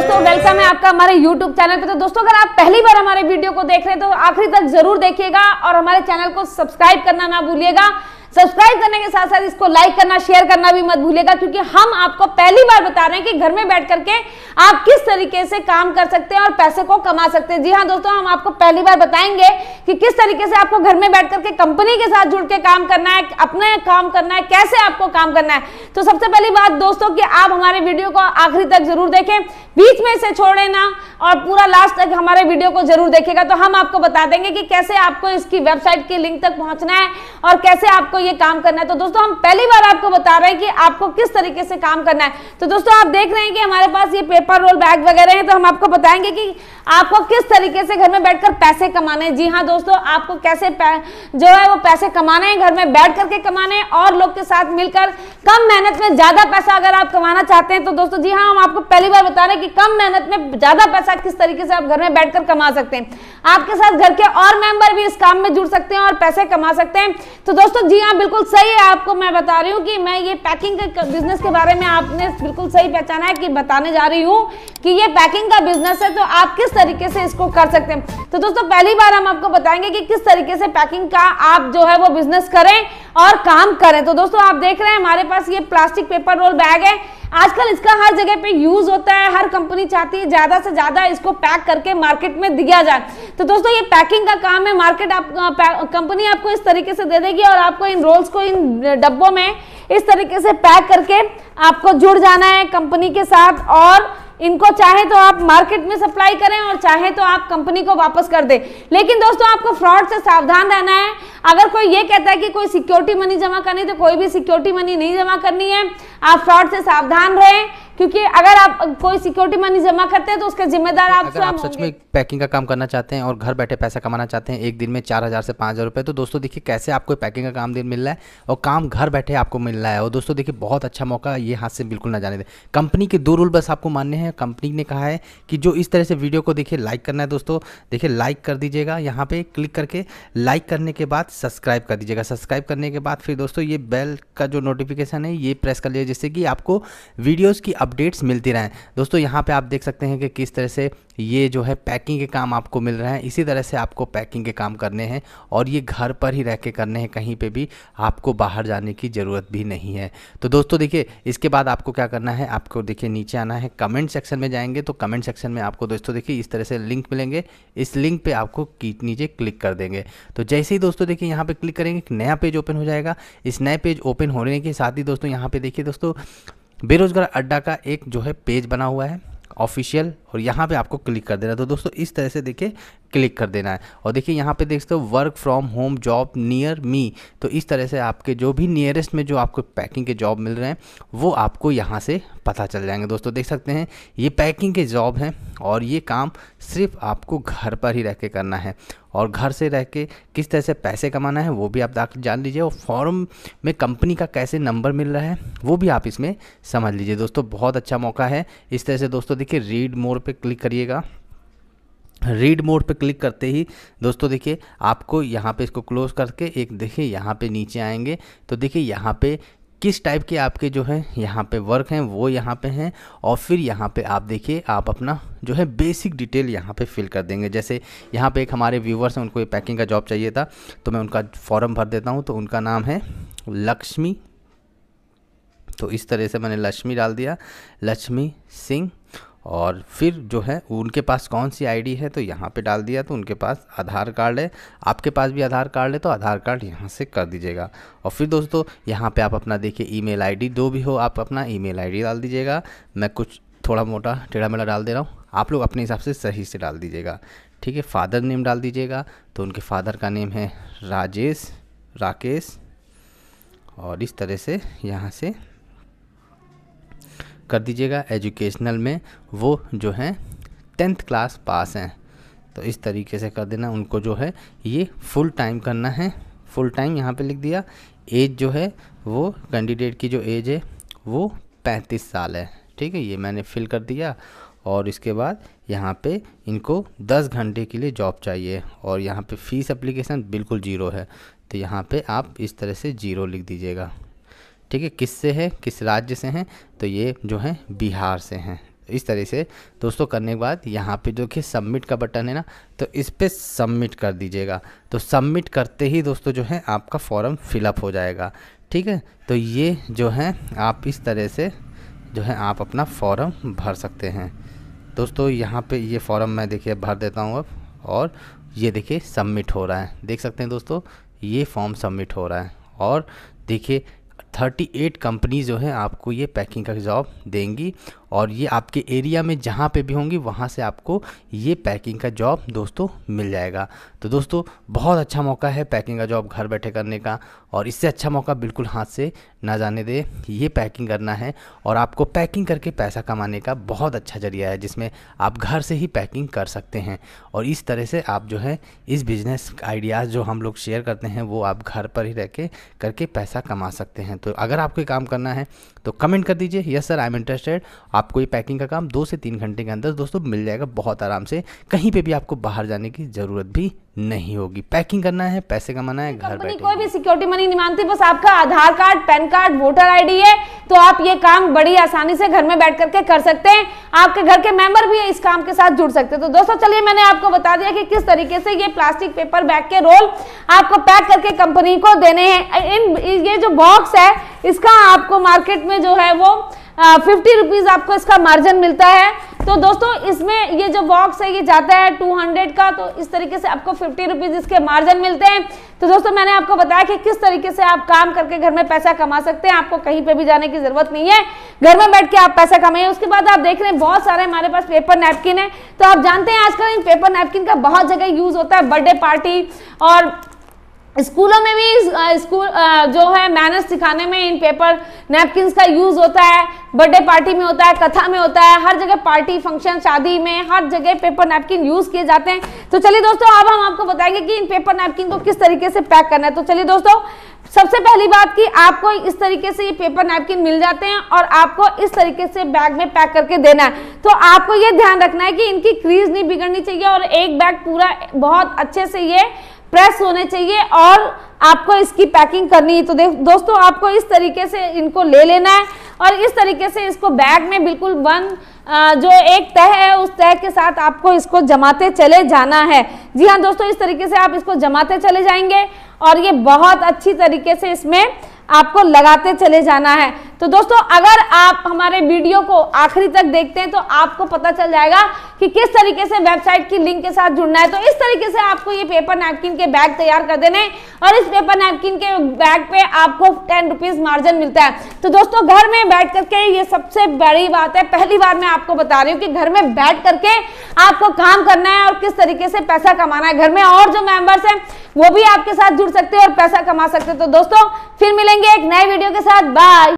दोस्तों वेलकम है आपका हमारे YouTube चैनल पे तो दोस्तों अगर आप पहली बार हमारे वीडियो को देख रहे हैं तो आखिरी तक जरूर देखिएगा और हमारे चैनल को सब्सक्राइब करना ना भूलिएगा सब्सक्राइब करने के साथ साथ इसको लाइक करना शेयर करना भी मत भूलिएगा क्योंकि हम आपको पहली बार बता रहे हैं कि घर में बैठ करके आप किस तरीके से काम कर सकते हैं और पैसे को कमा सकते हैं जी हाँ दोस्तों हम आपको पहली बार बताएंगे कि किस तरीके से आपको घर में बैठ करके कंपनी के साथ जुड़ के काम करना है अपने काम करना है कैसे आपको काम करना है तो सबसे पहली बात दोस्तों की आप हमारे वीडियो को आखिरी तक जरूर देखें बीच में से छोड़े ना और पूरा लास्ट तक हमारे वीडियो को जरूर देखेगा तो हम आपको बता देंगे कि कैसे आपको इसकी वेबसाइट की लिंक तक पहुंचना है और कैसे आपको ये काम करना है तो दोस्तों हम पहली बार आपको बता रहे हैं कि आपको किस तरीके से काम करना है तो दोस्तों आप देख रहे हैं कि हमारे पास ये पेपर रोल बैग वगैरह है तो हम आपको बताएंगे कि आपको किस तरीके से घर में बैठकर पैसे कमाने जी हाँ दोस्तों आपको कैसे जो है वो पैसे कमाने हैं घर में बैठ करके कमाने और लोग के साथ मिलकर कम मेहनत में ज्यादा पैसा अगर आप कमाना चाहते हैं तो दोस्तों जी हाँ हम आपको पहली बार बता रहे हैं कि कम मेहनत में ज्यादा पैसा किस तरीके से आप घर में बैठकर कमा सकते हैं आपके साथ घर के और मेंबर भी इस काम में जुड़ सकते हैं और पैसे कमा सकते हैं तो दोस्तों जी हाँ बिल्कुल सही है आपको मैं बता रही हूँ कि मैं ये पैकिंग के बिजनेस के बारे में आपने बिल्कुल सही पहचाना है कि बताने जा रही हूँ कि ये पैकिंग का बिजनेस है तो आप किस तरीके से इसको कर सकते हैं तो दोस्तों पहली बार हम आपको बताएंगे कि किस तरीके से पैकिंग का आप जो है वो बिजनेस करें और काम करें तो दोस्तों आप देख रहे हैं हमारे पास ये प्लास्टिक पेपर रोल बैग है आजकल इसका हर जगह पे यूज होता है हर कंपनी चाहती है ज्यादा से ज्यादा इसको पैक करके मार्केट में दिया जाए तो दोस्तों ये पैकिंग का काम है मार्केट आप कंपनी आपको इस तरीके से दे देगी और आपको इन रोल्स को इन डब्बों में इस तरीके से पैक करके आपको जुड़ जाना है कंपनी के साथ और इनको चाहे तो आप मार्केट में सप्लाई करें और चाहे तो आप कंपनी को वापस कर दें लेकिन दोस्तों आपको फ्रॉड से सावधान रहना है अगर कोई ये कहता है कि कोई सिक्योरिटी मनी जमा करनी तो कोई भी सिक्योरिटी मनी नहीं जमा करनी है आप फ्रॉड से सावधान रहें क्योंकि अगर आप कोई सिक्योरिटी मनी जमा करते हैं तो उसका जिम्मेदार आप अगर आप सच में पैकिंग का काम करना चाहते हैं और घर बैठे पैसा कमाना चाहते हैं एक दिन में चार हज़ार से पाँच हज़ार रुपए तो दोस्तों देखिए कैसे आपको पैकिंग का काम दिन मिल रहा है और काम घर बैठे आपको मिल रहा है और दोस्तों देखिए बहुत अच्छा मौका ये हाथ से बिल्कुल ना जाने दे कंपनी के दो रूल बस आपको मान्य है कंपनी ने कहा है कि जो इस तरह से वीडियो को देखिए लाइक करना है दोस्तों देखिए लाइक कर दीजिएगा यहाँ पे क्लिक करके लाइक करने के बाद सब्सक्राइब कर दीजिएगा सब्सक्राइब करने के बाद फिर दोस्तों ये बेल का जो नोटिफिकेशन है ये प्रेस कर लीजिए जिससे कि आपको वीडियोज़ की अपडेट्स मिलती रहें दोस्तों यहाँ पे आप देख सकते हैं कि किस तरह से ये जो है पैकिंग के काम आपको मिल रहे हैं इसी तरह से आपको पैकिंग के काम करने हैं और ये घर पर ही रह के करने हैं कहीं पे भी आपको बाहर जाने की ज़रूरत भी नहीं है तो दोस्तों देखिए इसके बाद आपको क्या करना है आपको देखिए नीचे आना है कमेंट सेक्शन में जाएंगे तो कमेंट सेक्शन में आपको दोस्तों देखिए इस तरह से लिंक मिलेंगे इस लिंक पर आपको नीचे क्लिक कर देंगे तो जैसे ही दोस्तों देखिए यहाँ पर क्लिक करेंगे एक नया पेज ओपन हो जाएगा इस नए पेज ओपन होने के साथ ही दोस्तों यहाँ पर देखिए दोस्तों बेरोजगार अड्डा का एक जो है पेज बना हुआ है ऑफिशियल और यहाँ पे आपको क्लिक कर देना है तो दोस्तों इस तरह से देखिए क्लिक कर देना है और देखिए यहाँ पे देखते हो work from home job near me तो इस तरह से आपके जो भी नियरेस्ट में जो आपको पैकिंग के जॉब मिल रहे हैं वो आपको यहाँ से पता चल जाएंगे दोस्तों देख सकते हैं ये पैकिंग के जॉब हैं और ये काम सिर्फ आपको घर पर ही रह के करना है और घर से रह के किस तरह से पैसे कमाना है वो भी आप जान लीजिए और फॉर्म में कंपनी का कैसे नंबर मिल रहा है वो भी आप इसमें समझ लीजिए दोस्तों बहुत अच्छा मौका है इस तरह से दोस्तों देखिए रीड मोर पे क्लिक करिएगा रीड मोड पे क्लिक करते ही दोस्तों देखिए आपको यहाँ पे इसको क्लोज़ करके एक देखिए यहाँ पे नीचे आएंगे तो देखिए यहाँ पे किस टाइप के आपके जो है यहाँ पे वर्क हैं वो यहाँ पे हैं और फिर यहाँ पे आप देखिए आप अपना जो है बेसिक डिटेल यहाँ पे फिल कर देंगे जैसे यहाँ पे एक हमारे व्यूवर्स हैं उनको ये पैकिंग का जॉब चाहिए था तो मैं उनका फॉर्म भर देता हूँ तो उनका नाम है लक्ष्मी तो इस तरह से मैंने लक्ष्मी डाल दिया लक्ष्मी सिंह और फिर जो है उनके पास कौन सी आईडी है तो यहाँ पे डाल दिया तो उनके पास आधार कार्ड है आपके पास भी आधार कार्ड है तो आधार कार्ड यहाँ से कर दीजिएगा और फिर दोस्तों यहाँ पे आप अपना देखिए ईमेल आईडी जो भी हो आप अपना ईमेल आईडी डाल दीजिएगा मैं कुछ थोड़ा मोटा टेढ़ा मेढ़ा डाल दे रहा हूँ आप लोग अपने हिसाब से सही से डाल दीजिएगा ठीक है फादर नेम डाल दीजिएगा तो उनके फादर का नेम है राजेश राकेश और इस तरह से यहाँ से कर दीजिएगा एजुकेशनल में वो जो हैं टेंथ क्लास पास हैं तो इस तरीके से कर देना उनको जो है ये फुल टाइम करना है फुल टाइम यहाँ पे लिख दिया एज जो है वो कैंडिडेट की जो एज है वो पैंतीस साल है ठीक है ये मैंने फिल कर दिया और इसके बाद यहाँ पे इनको 10 घंटे के लिए जॉब चाहिए और यहाँ पे फ़ीस एप्लीकेशन बिल्कुल ज़ीरो है तो यहाँ पे आप इस तरह से ज़ीरो लिख दीजिएगा ठीक है किससे है किस राज्य से हैं तो ये जो है बिहार से हैं इस तरह से दोस्तों करने के बाद यहाँ पे जो कि सबमिट का बटन है ना तो इस पर सबमिट कर दीजिएगा तो सबमिट करते ही दोस्तों जो है आपका फॉर्म फिलअप हो जाएगा ठीक है तो ये जो है आप इस तरह से जो है आप अपना फॉर्म भर सकते हैं दोस्तों यहाँ पे ये फॉर्म मैं देखिए भर देता हूँ अब और ये देखिए सबमिट हो रहा है देख सकते हैं दोस्तों ये फॉर्म सबमिट हो रहा है और देखिए 38 कंपनी जो है आपको ये पैकिंग का जॉब देंगी और ये आपके एरिया में जहाँ पे भी होंगी वहाँ से आपको ये पैकिंग का जॉब दोस्तों मिल जाएगा तो दोस्तों बहुत अच्छा मौका है पैकिंग का जॉब घर बैठे करने का और इससे अच्छा मौका बिल्कुल हाथ से ना जाने दे ये पैकिंग करना है और आपको पैकिंग करके पैसा कमाने का बहुत अच्छा जरिया है जिसमें आप घर से ही पैकिंग कर सकते हैं और इस तरह से आप जो है इस बिज़नेस आइडियाज़ जो हम लोग शेयर करते हैं वो आप घर पर ही रह के करके पैसा कमा सकते हैं तो अगर आपको काम करना है तो कमेंट कर दीजिए yes sir I am interested आपको ये पैकिंग का काम दो से तीन घंटे के अंदर दोस्तों मिल जाएगा बहुत आराम से कहीं पे भी आपको बाहर जाने की ज़रूरत भी नहीं होगी पैकिंग करना है पैसे कमाना है घर बैठे कोई भी सिक्योरिटी मनी नहीं मानती बस आपका Aadhaar card PAN card voter ID है तो आप ये काम बड़ी आसानी से घर में बैठ करके कर सकते हैं आपके घर के मेंबर भी इस काम के साथ जुड़ सकते हैं तो दोस्तों चलिए मैंने आपको बता दिया कि किस तरीके से ये प्लास्टिक पेपर बैग के रोल आपको पैक करके कंपनी को देने हैं इन ये जो बॉक्स है इसका आपको मार्केट में जो है वो फिफ्टी रुपीज आपको इसका मार्जिन मिलता है तो दोस्तों इसमें ये जो बॉक्स है ये जाता है 200 का तो इस तरीके से आपको फिफ्टी रुपीज इसके मार्जिन मिलते हैं तो दोस्तों मैंने आपको बताया कि किस तरीके से आप काम करके घर में पैसा कमा सकते हैं आपको कहीं पे भी जाने की जरूरत नहीं है घर में बैठ के आप पैसा कमाइए उसके बाद आप देख रहे हैं बहुत सारे हमारे पास पेपर नैपकिन है तो आप जानते हैं आजकल इन पेपर नैपकिन का बहुत जगह यूज होता है बर्थडे पार्टी और स्कूलों में भी स्कूल जो है मैनर्स सिखाने में इन पेपर नैपकिन का यूज होता है बर्थडे पार्टी में होता है कथा में होता है हर जगह पार्टी फंक्शन शादी में हर जगह पेपर नैपकिन यूज किए जाते हैं तो चलिए दोस्तों अब हम आपको बताएंगे कि इन पेपर नैपकिन को किस तरीके से पैक करना है तो चलिए दोस्तों सबसे पहली बात की आपको इस तरीके से ये पेपर नैपकिन मिल जाते हैं और आपको इस तरीके से बैग में पैक करके देना है तो आपको ये ध्यान रखना है कि इनकी क्रीज नहीं बिगड़नी चाहिए और एक बैग पूरा बहुत अच्छे से ये प्रेस होने चाहिए और आपको इसकी पैकिंग करनी है तो देख दोस्तों आपको इस तरीके से इनको ले लेना है और इस तरीके से इसको बैग में बिल्कुल वन जो एक तह है उस तह के साथ आपको इसको जमाते चले जाना है जी हाँ दोस्तों इस तरीके से आप इसको जमाते चले जाएंगे और ये बहुत अच्छी तरीके से इसमें आपको लगाते चले जाना है तो दोस्तों अगर आप हमारे वीडियो को आखिरी तक देखते हैं तो आपको पता चल जाएगा कि किस तरीके से वेबसाइट की लिंक के साथ जुड़ना है तो इस तरीके से आपको ये पेपर नैपकिन के बैग तैयार कर देने और इस पेपर नैपकिन के बैग पे आपको टेन रुपीज मार्जिन मिलता है तो दोस्तों घर में बैठ करके ये सबसे बड़ी बात है पहली बार मैं आपको बता रही हूँ कि घर में बैठ करके आपको काम करना है और किस तरीके से पैसा कमाना है घर में और जो मेंबर्स हैं वो भी आपके साथ जुड़ सकते हैं और पैसा कमा सकते हैं तो दोस्तों फिर मिलेंगे एक नए वीडियो के साथ बाय